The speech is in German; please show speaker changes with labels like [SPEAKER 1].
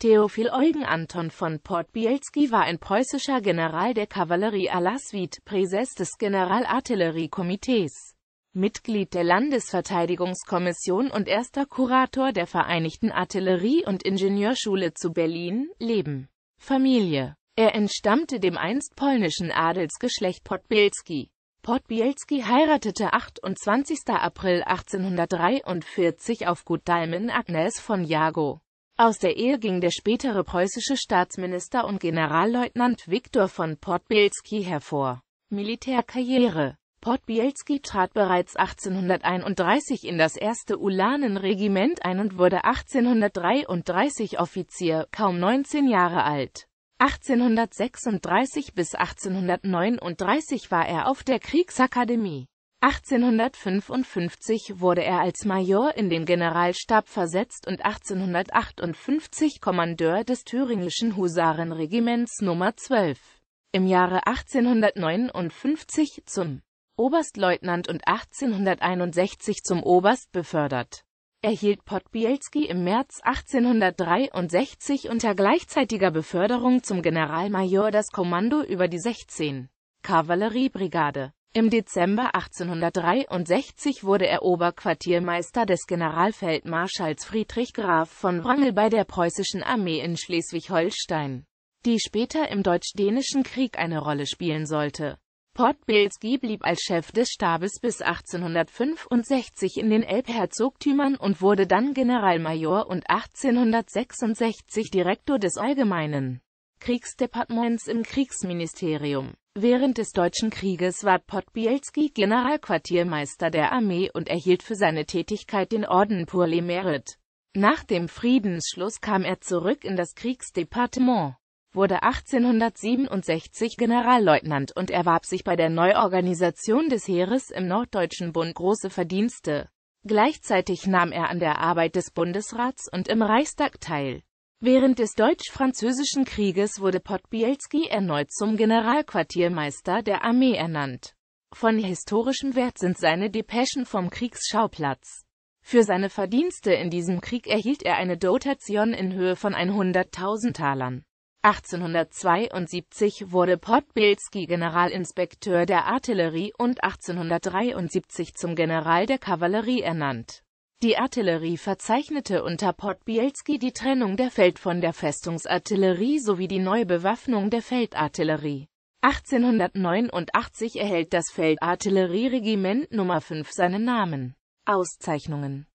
[SPEAKER 1] Theophil Eugen Anton von Portbielski war ein preußischer General der Kavallerie à la Suite, Präses des Generalartilleriekomitees, Mitglied der Landesverteidigungskommission und erster Kurator der Vereinigten Artillerie- und Ingenieurschule zu Berlin, Leben, Familie. Er entstammte dem einst polnischen Adelsgeschlecht Podbielski. Podbielski heiratete 28. April 1843 auf Gut Dalmen Agnes von Jago. Aus der Ehe ging der spätere preußische Staatsminister und Generalleutnant Viktor von Podbielski hervor. Militärkarriere Podbielski trat bereits 1831 in das erste Ulanenregiment ein und wurde 1833 Offizier, kaum 19 Jahre alt. 1836 bis 1839 war er auf der Kriegsakademie 1855 wurde er als Major in den Generalstab versetzt und 1858 Kommandeur des Thüringischen Husarenregiments Nummer 12. Im Jahre 1859 zum Oberstleutnant und 1861 zum Oberst befördert. Erhielt hielt Podbielski im März 1863 unter gleichzeitiger Beförderung zum Generalmajor das Kommando über die 16. Kavalleriebrigade. Im Dezember 1863 wurde er Oberquartiermeister des Generalfeldmarschalls Friedrich Graf von Wrangel bei der preußischen Armee in Schleswig-Holstein, die später im Deutsch-Dänischen Krieg eine Rolle spielen sollte. Port Bilski blieb als Chef des Stabes bis 1865 in den Elbherzogtümern und wurde dann Generalmajor und 1866 Direktor des Allgemeinen Kriegsdepartements im Kriegsministerium Während des Deutschen Krieges war Podbielski Generalquartiermeister der Armee und erhielt für seine Tätigkeit den Orden pour les Mérites. Nach dem Friedensschluss kam er zurück in das Kriegsdepartement, wurde 1867 Generalleutnant und erwarb sich bei der Neuorganisation des Heeres im Norddeutschen Bund große Verdienste. Gleichzeitig nahm er an der Arbeit des Bundesrats und im Reichstag teil. Während des Deutsch-Französischen Krieges wurde Podbielski erneut zum Generalquartiermeister der Armee ernannt. Von historischem Wert sind seine Depeschen vom Kriegsschauplatz. Für seine Verdienste in diesem Krieg erhielt er eine Dotation in Höhe von 100.000 Talern. 1872 wurde Podbielski Generalinspekteur der Artillerie und 1873 zum General der Kavallerie ernannt die Artillerie verzeichnete unter Podbielski die Trennung der Feld- von der Festungsartillerie sowie die Neubewaffnung der Feldartillerie. 1889 erhält das Feldartillerieregiment Nummer 5 seinen Namen. Auszeichnungen